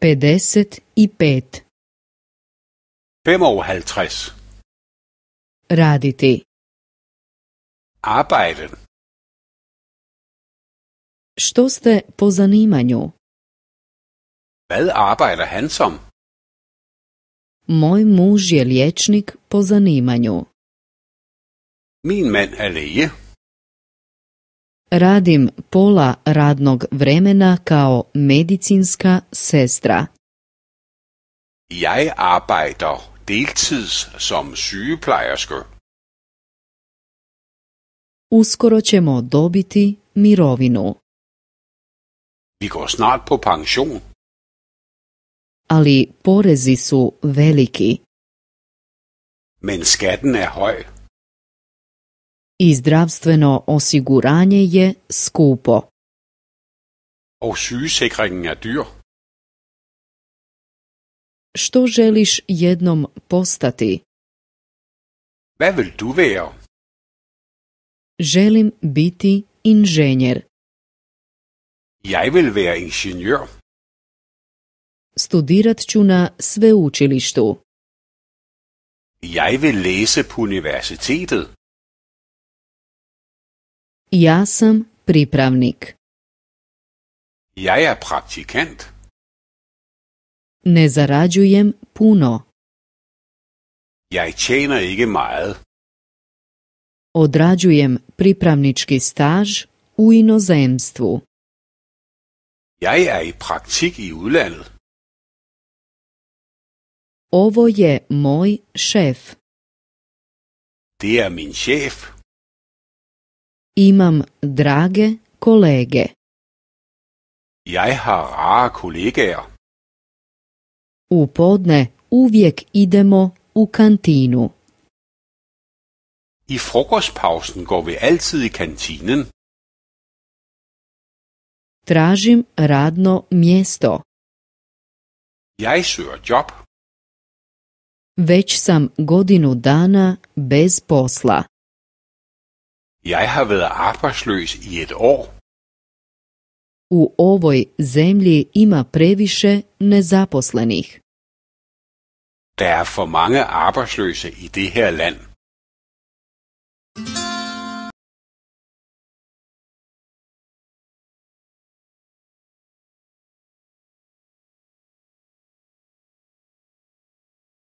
55 55 Raditi Arbeiten Što ste po zanimanju? Hvad arbejder han som? Moj muž je liječnik po zanimanju. Min mand er læge. Radim pola radnog vremena kao medicinska sestra. Jeg arbejder deltids som sygeplejerske. Uskoro ćemo dobiti mirovinu. Vi går snart på pension. Ali porezi su veliki. Men skatten er høj. i zdravstveno osiguranje je skupo. Og sygesikringen er dyr. Što želiš jednom postati? Hvad vil du være? Želim biti inženjer. Jeg vil være ingenjör. Studirat ću na sveučilištu. Jeg vil læse på universitetet. Ja sam pripravnik. Ja je praktikant. Ne zarađujem puno. Ja tjener ikke Odrađujem pripravnički staž u inozemstvu. Ja je i praktik i Ovo je moj šef. Det er min šef. Imam drage kolege. Jeg har rare U podne uvijek idemo u kantinu. I frokostpausen går vi altid i kantinen. Tražim radno mjesto. Jeg søger job. Već sam godinu dana bez posla. Jeg har været arbejdsløs i et år. U ovoj zemlji ima previše nezaposlenih. Der er for mange arbejdsløse i det her land.